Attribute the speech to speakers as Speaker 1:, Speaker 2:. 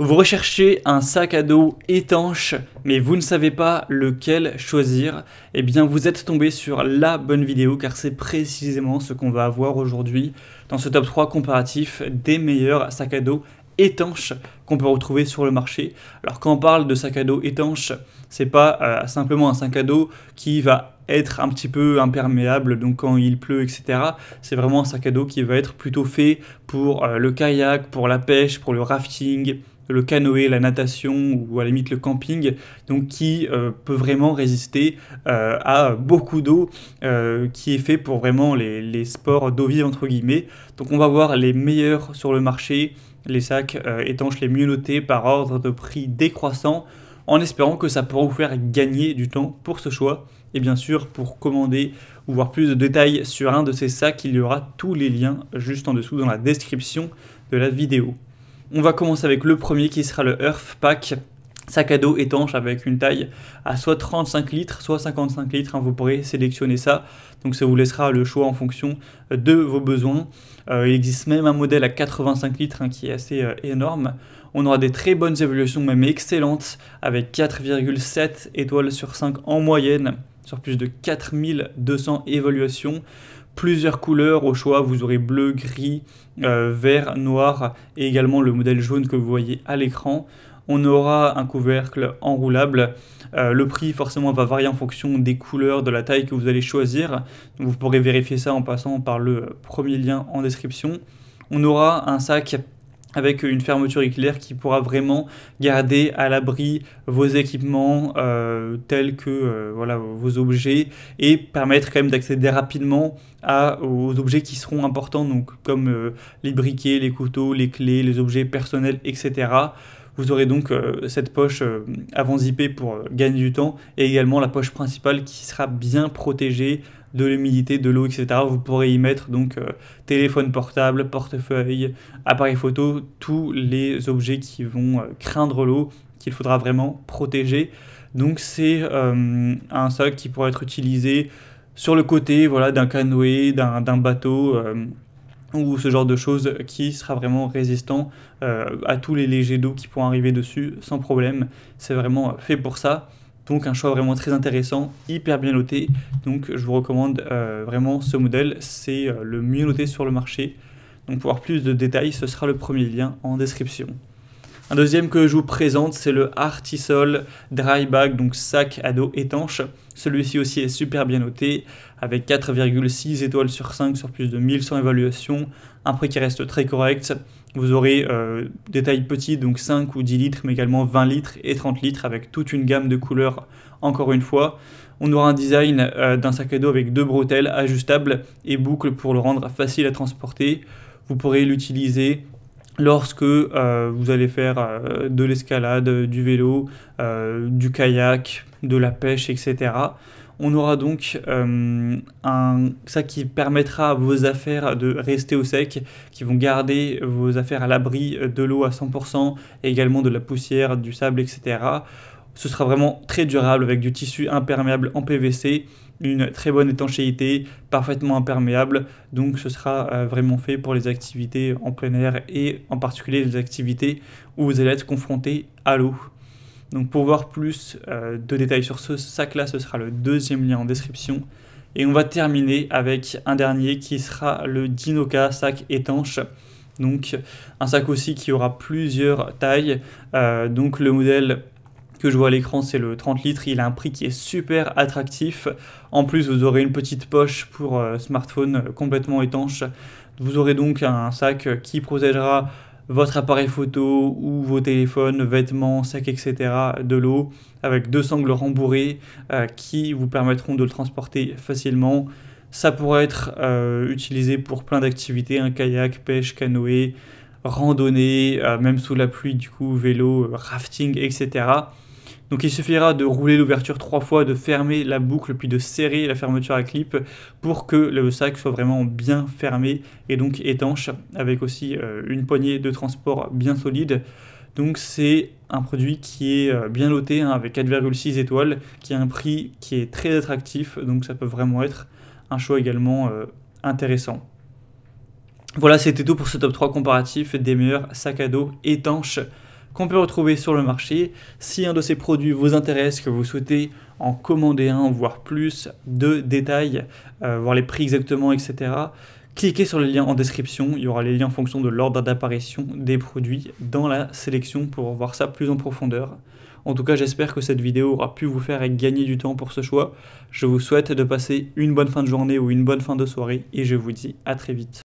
Speaker 1: Vous recherchez un sac à dos étanche, mais vous ne savez pas lequel choisir, eh bien vous êtes tombé sur la bonne vidéo car c'est précisément ce qu'on va avoir aujourd'hui dans ce top 3 comparatif des meilleurs sacs à dos étanches qu'on peut retrouver sur le marché. Alors quand on parle de sac à dos étanche, c'est pas euh, simplement un sac à dos qui va être un petit peu imperméable, donc quand il pleut, etc. C'est vraiment un sac à dos qui va être plutôt fait pour euh, le kayak, pour la pêche, pour le rafting, le canoë, la natation ou à la limite le camping, donc qui euh, peut vraiment résister euh, à beaucoup d'eau, euh, qui est fait pour vraiment les, les sports d'eau vive entre guillemets. Donc on va voir les meilleurs sur le marché, les sacs étanches les mieux notés par ordre de prix décroissant, en espérant que ça pourra vous faire gagner du temps pour ce choix. Et bien sûr, pour commander ou voir plus de détails sur un de ces sacs, il y aura tous les liens juste en dessous dans la description de la vidéo. On va commencer avec le premier qui sera le Earth Pack sac à dos étanche avec une taille à soit 35 litres, soit 55 litres. Hein, vous pourrez sélectionner ça. Donc ça vous laissera le choix en fonction euh, de vos besoins. Euh, il existe même un modèle à 85 litres hein, qui est assez euh, énorme. On aura des très bonnes évaluations, même excellentes, avec 4,7 étoiles sur 5 en moyenne, sur plus de 4200 évaluations plusieurs couleurs au choix. Vous aurez bleu, gris, euh, vert, noir et également le modèle jaune que vous voyez à l'écran. On aura un couvercle enroulable. Euh, le prix forcément va varier en fonction des couleurs, de la taille que vous allez choisir. vous pourrez vérifier ça en passant par le premier lien en description. On aura un sac avec une fermeture éclair qui pourra vraiment garder à l'abri vos équipements euh, tels que euh, voilà, vos objets et permettre quand même d'accéder rapidement aux objets qui seront importants donc comme euh, les briquets, les couteaux, les clés, les objets personnels, etc. Vous aurez donc euh, cette poche euh, avant zippée pour euh, gagner du temps et également la poche principale qui sera bien protégée de l'humidité, de l'eau, etc. Vous pourrez y mettre donc téléphone portable, portefeuille, appareil photo, tous les objets qui vont craindre l'eau, qu'il faudra vraiment protéger. Donc c'est un sac qui pourrait être utilisé sur le côté voilà, d'un canoë, d'un bateau ou ce genre de choses qui sera vraiment résistant euh, à tous les légers d'eau qui pourront arriver dessus sans problème. C'est vraiment fait pour ça. Donc un choix vraiment très intéressant, hyper bien noté. Donc je vous recommande euh, vraiment ce modèle, c'est euh, le mieux noté sur le marché. Donc pour avoir plus de détails, ce sera le premier lien en description. Un deuxième que je vous présente, c'est le Artisol Dry Bag, donc sac à dos étanche. Celui-ci aussi est super bien noté, avec 4,6 étoiles sur 5 sur plus de 1100 évaluations, un prix qui reste très correct. Vous aurez euh, des tailles petites, donc 5 ou 10 litres, mais également 20 litres et 30 litres, avec toute une gamme de couleurs, encore une fois. On aura un design euh, d'un sac à dos avec deux bretelles ajustables et boucles pour le rendre facile à transporter. Vous pourrez l'utiliser lorsque euh, vous allez faire euh, de l'escalade, euh, du vélo, du kayak, de la pêche, etc. On aura donc un, ça qui permettra à vos affaires de rester au sec, qui vont garder vos affaires à l'abri de l'eau à 100% également de la poussière, du sable, etc. Ce sera vraiment très durable avec du tissu imperméable en PVC, une très bonne étanchéité, parfaitement imperméable. Donc ce sera euh, vraiment fait pour les activités en plein air et en particulier les activités où vous allez être confronté à l'eau. Donc pour voir plus euh, de détails sur ce sac-là, ce sera le deuxième lien en description. Et on va terminer avec un dernier qui sera le Dinoca sac étanche. Donc un sac aussi qui aura plusieurs tailles. Euh, donc le modèle que je vois à l'écran, c'est le 30 litres. Il a un prix qui est super attractif. En plus, vous aurez une petite poche pour euh, smartphone euh, complètement étanche. Vous aurez donc un sac euh, qui protégera votre appareil photo ou vos téléphones, vêtements, sacs, etc. de l'eau avec deux sangles rembourrées qui vous permettront de le transporter facilement. Ça pourrait être utilisé pour plein d'activités, un hein, kayak, pêche, canoë, randonnée, euh, même sous la pluie, du coup, vélo, euh, rafting, etc. Donc il suffira de rouler l'ouverture trois fois, de fermer la boucle, puis de serrer la fermeture à clip pour que le sac soit vraiment bien fermé et donc étanche, avec aussi euh, une poignée de transport bien solide. Donc c'est un produit qui est bien loté, hein, avec 4,6 étoiles, qui a un prix qui est très attractif, donc ça peut vraiment être un choix également intéressant. Voilà, c'était tout pour ce top 3 comparatif des meilleurs sacs à dos étanches qu'on peut retrouver sur le marché. Si un de ces produits vous intéresse, que vous souhaitez en commander un, voire plus de détails, euh, voir les prix exactement, etc., cliquez sur le lien en description. Il y aura les liens en fonction de l'ordre d'apparition des produits dans la sélection pour voir ça plus en profondeur. En tout cas, j'espère que cette vidéo aura pu vous faire gagner du temps pour ce choix. Je vous souhaite de passer une bonne fin de journée ou une bonne fin de soirée et je vous dis à très vite.